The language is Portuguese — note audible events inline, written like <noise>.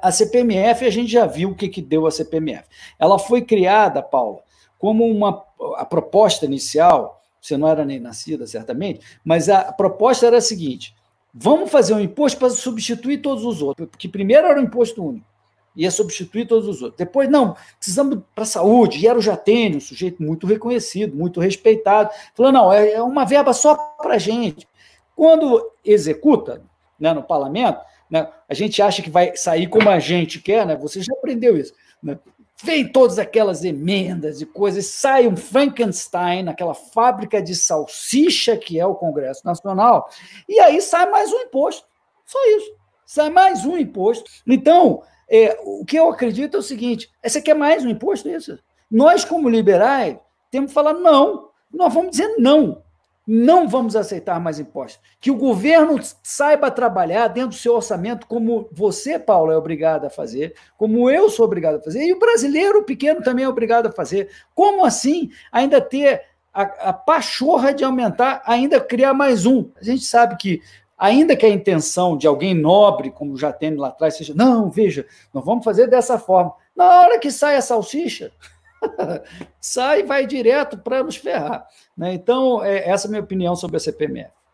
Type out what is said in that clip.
A CPMF, a gente já viu o que, que deu a CPMF. Ela foi criada, Paula, como uma. A proposta inicial, você não era nem nascida, certamente, mas a proposta era a seguinte: vamos fazer um imposto para substituir todos os outros, porque primeiro era o um imposto único, ia substituir todos os outros. Depois, não, precisamos para a saúde, e era o Jatene, um sujeito muito reconhecido, muito respeitado, falou: não, é, é uma verba só para a gente. Quando executa né, no parlamento né? A gente acha que vai sair como a gente quer, né? Você já aprendeu isso. Né? Vem todas aquelas emendas e coisas, sai um Frankenstein, aquela fábrica de salsicha que é o Congresso Nacional, e aí sai mais um imposto. Só isso. Sai mais um imposto. Então, é, o que eu acredito é o seguinte: é, você quer mais um imposto? Isso. Nós, como liberais, temos que falar não. Nós vamos dizer não não vamos aceitar mais impostos. Que o governo saiba trabalhar dentro do seu orçamento, como você, Paulo, é obrigado a fazer, como eu sou obrigado a fazer, e o brasileiro pequeno também é obrigado a fazer. Como assim ainda ter a, a pachorra de aumentar, ainda criar mais um? A gente sabe que, ainda que a intenção de alguém nobre, como já tem lá atrás, seja, não, veja, nós vamos fazer dessa forma. Na hora que sai a salsicha. <laughs> sai e vai direto para nos ferrar. Né? Então, é, essa é a minha opinião sobre a CPMF.